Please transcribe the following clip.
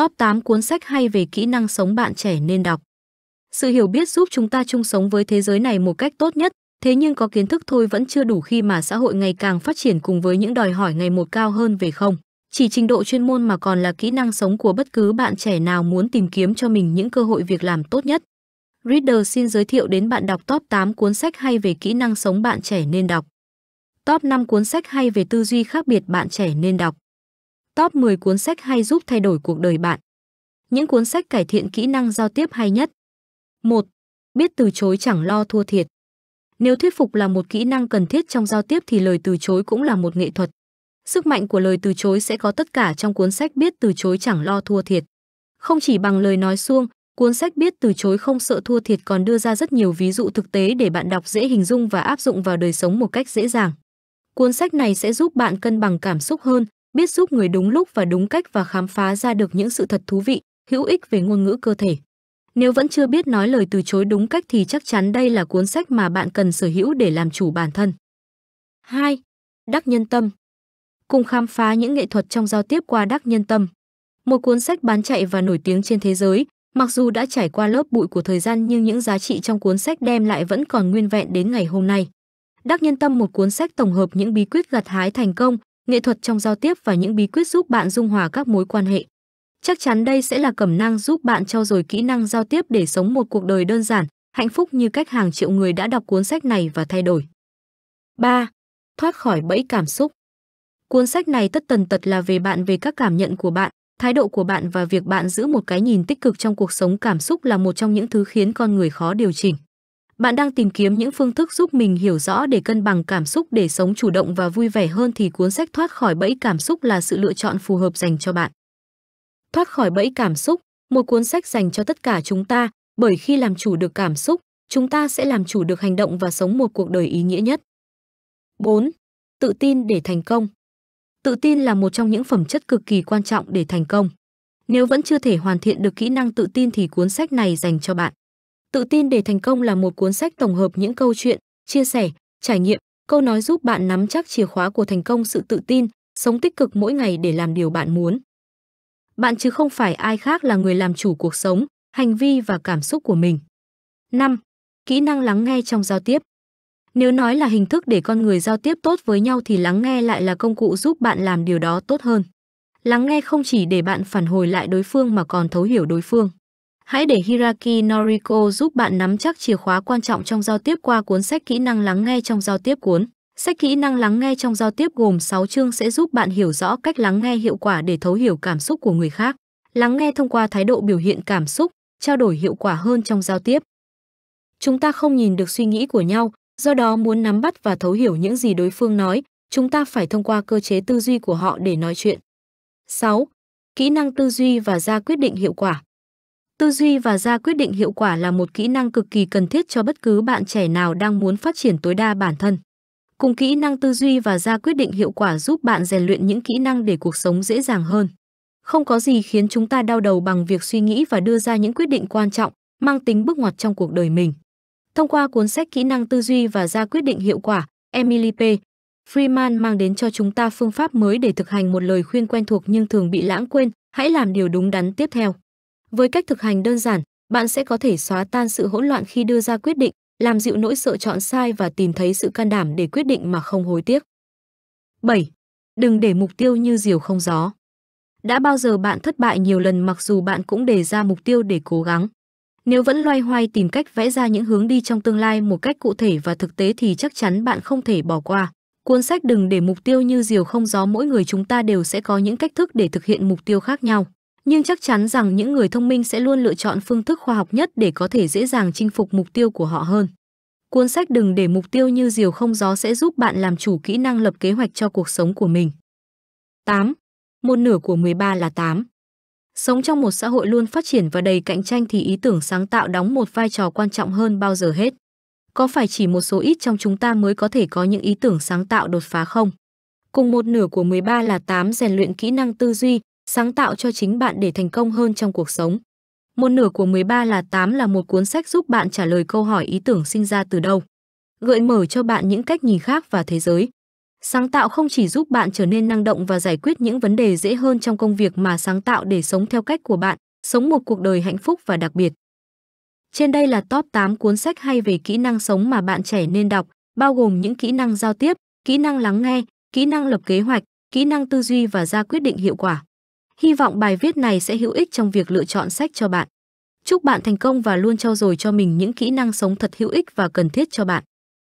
Top 8 cuốn sách hay về kỹ năng sống bạn trẻ nên đọc. Sự hiểu biết giúp chúng ta chung sống với thế giới này một cách tốt nhất, thế nhưng có kiến thức thôi vẫn chưa đủ khi mà xã hội ngày càng phát triển cùng với những đòi hỏi ngày một cao hơn về không. Chỉ trình độ chuyên môn mà còn là kỹ năng sống của bất cứ bạn trẻ nào muốn tìm kiếm cho mình những cơ hội việc làm tốt nhất. Reader xin giới thiệu đến bạn đọc top 8 cuốn sách hay về kỹ năng sống bạn trẻ nên đọc. Top 5 cuốn sách hay về tư duy khác biệt bạn trẻ nên đọc. Top 10 cuốn sách hay giúp thay đổi cuộc đời bạn. Những cuốn sách cải thiện kỹ năng giao tiếp hay nhất. 1. Biết từ chối chẳng lo thua thiệt. Nếu thuyết phục là một kỹ năng cần thiết trong giao tiếp thì lời từ chối cũng là một nghệ thuật. Sức mạnh của lời từ chối sẽ có tất cả trong cuốn sách Biết từ chối chẳng lo thua thiệt. Không chỉ bằng lời nói suông, cuốn sách Biết từ chối không sợ thua thiệt còn đưa ra rất nhiều ví dụ thực tế để bạn đọc dễ hình dung và áp dụng vào đời sống một cách dễ dàng. Cuốn sách này sẽ giúp bạn cân bằng cảm xúc hơn, biết giúp người đúng lúc và đúng cách và khám phá ra được những sự thật thú vị, hữu ích về ngôn ngữ cơ thể. Nếu vẫn chưa biết nói lời từ chối đúng cách thì chắc chắn đây là cuốn sách mà bạn cần sở hữu để làm chủ bản thân. 2. Đắc nhân tâm. Cùng khám phá những nghệ thuật trong giao tiếp qua Đắc nhân tâm. Một cuốn sách bán chạy và nổi tiếng trên thế giới, mặc dù đã trải qua lớp bụi của thời gian nhưng những giá trị trong cuốn sách đem lại vẫn còn nguyên vẹn đến ngày hôm nay. Đắc nhân tâm một cuốn sách tổng hợp những bí quyết gặt hái thành công, nghệ thuật trong giao tiếp và những bí quyết giúp bạn dung hòa các mối quan hệ. Chắc chắn đây sẽ là cẩm năng giúp bạn trau dồi kỹ năng giao tiếp để sống một cuộc đời đơn giản, hạnh phúc như cách hàng triệu người đã đọc cuốn sách này và thay đổi. 3. Thoát khỏi bẫy cảm xúc. Cuốn sách này tất tần tật là về bạn về các cảm nhận của bạn, thái độ của bạn và việc bạn giữ một cái nhìn tích cực trong cuộc sống cảm xúc là một trong những thứ khiến con người khó điều chỉnh bạn đang tìm kiếm những phương thức giúp mình hiểu rõ để cân bằng cảm xúc để sống chủ động và vui vẻ hơn thì cuốn sách Thoát khỏi bẫy cảm xúc là sự lựa chọn phù hợp dành cho bạn. Thoát khỏi bẫy cảm xúc, một cuốn sách dành cho tất cả chúng ta, bởi khi làm chủ được cảm xúc, chúng ta sẽ làm chủ được hành động và sống một cuộc đời ý nghĩa nhất. 4. Tự tin để thành công. Tự tin là một trong những phẩm chất cực kỳ quan trọng để thành công. Nếu vẫn chưa thể hoàn thiện được kỹ năng tự tin thì cuốn sách này dành cho bạn. Tự tin để thành công là một cuốn sách tổng hợp những câu chuyện, chia sẻ, trải nghiệm, câu nói giúp bạn nắm chắc chìa khóa của thành công sự tự tin, sống tích cực mỗi ngày để làm điều bạn muốn. Bạn chứ không phải ai khác là người làm chủ cuộc sống, hành vi và cảm xúc của mình. 5. Kỹ năng lắng nghe trong giao tiếp. Nếu nói là hình thức để con người giao tiếp tốt với nhau thì lắng nghe lại là công cụ giúp bạn làm điều đó tốt hơn. Lắng nghe không chỉ để bạn phản hồi lại đối phương mà còn thấu hiểu đối phương. Hãy để Hiraki Noriko giúp bạn nắm chắc chìa khóa quan trọng trong giao tiếp qua cuốn sách kỹ năng lắng nghe trong giao tiếp cuốn. Sách kỹ năng lắng nghe trong giao tiếp gồm 6 chương sẽ giúp bạn hiểu rõ cách lắng nghe hiệu quả để thấu hiểu cảm xúc của người khác. Lắng nghe thông qua thái độ biểu hiện cảm xúc, trao đổi hiệu quả hơn trong giao tiếp. Chúng ta không nhìn được suy nghĩ của nhau, do đó muốn nắm bắt và thấu hiểu những gì đối phương nói, chúng ta phải thông qua cơ chế tư duy của họ để nói chuyện. 6. Kỹ năng tư duy và ra quyết định hiệu quả. Tư duy và ra quyết định hiệu quả là một kỹ năng cực kỳ cần thiết cho bất cứ bạn trẻ nào đang muốn phát triển tối đa bản thân. Cùng kỹ năng tư duy và ra quyết định hiệu quả giúp bạn rèn luyện những kỹ năng để cuộc sống dễ dàng hơn. Không có gì khiến chúng ta đau đầu bằng việc suy nghĩ và đưa ra những quyết định quan trọng, mang tính bước ngoặt trong cuộc đời mình. Thông qua cuốn sách Kỹ năng tư duy và ra quyết định hiệu quả, Emily P. Freeman mang đến cho chúng ta phương pháp mới để thực hành một lời khuyên quen thuộc nhưng thường bị lãng quên, hãy làm điều đúng đắn tiếp theo. Với cách thực hành đơn giản, bạn sẽ có thể xóa tan sự hỗn loạn khi đưa ra quyết định, làm dịu nỗi sợ chọn sai và tìm thấy sự can đảm để quyết định mà không hối tiếc. 7. Đừng để mục tiêu như diều không gió. Đã bao giờ bạn thất bại nhiều lần mặc dù bạn cũng đề ra mục tiêu để cố gắng? Nếu vẫn loay hoay tìm cách vẽ ra những hướng đi trong tương lai một cách cụ thể và thực tế thì chắc chắn bạn không thể bỏ qua. Cuốn sách đừng để mục tiêu như diều không gió mỗi người chúng ta đều sẽ có những cách thức để thực hiện mục tiêu khác nhau nhưng chắc chắn rằng những người thông minh sẽ luôn lựa chọn phương thức khoa học nhất để có thể dễ dàng chinh phục mục tiêu của họ hơn. Cuốn sách Đừng để mục tiêu như diều không gió sẽ giúp bạn làm chủ kỹ năng lập kế hoạch cho cuộc sống của mình. 8. Một nửa của 13 là 8. Sống trong một xã hội luôn phát triển và đầy cạnh tranh thì ý tưởng sáng tạo đóng một vai trò quan trọng hơn bao giờ hết. Có phải chỉ một số ít trong chúng ta mới có thể có những ý tưởng sáng tạo đột phá không? Cùng một nửa của 13 là 8 rèn luyện kỹ năng tư duy, sáng tạo cho chính bạn để thành công hơn trong cuộc sống. Một nửa của 13 là 8 là một cuốn sách giúp bạn trả lời câu hỏi ý tưởng sinh ra từ đâu, gợi mở cho bạn những cách nhìn khác và thế giới. Sáng tạo không chỉ giúp bạn trở nên năng động và giải quyết những vấn đề dễ hơn trong công việc mà sáng tạo để sống theo cách của bạn, sống một cuộc đời hạnh phúc và đặc biệt. Trên đây là top 8 cuốn sách hay về kỹ năng sống mà bạn trẻ nên đọc, bao gồm những kỹ năng giao tiếp, kỹ năng lắng nghe, kỹ năng lập kế hoạch, kỹ năng tư duy và ra quyết định hiệu quả. Hy vọng bài viết này sẽ hữu ích trong việc lựa chọn sách cho bạn. Chúc bạn thành công và luôn trau dồi cho mình những kỹ năng sống thật hữu ích và cần thiết cho bạn.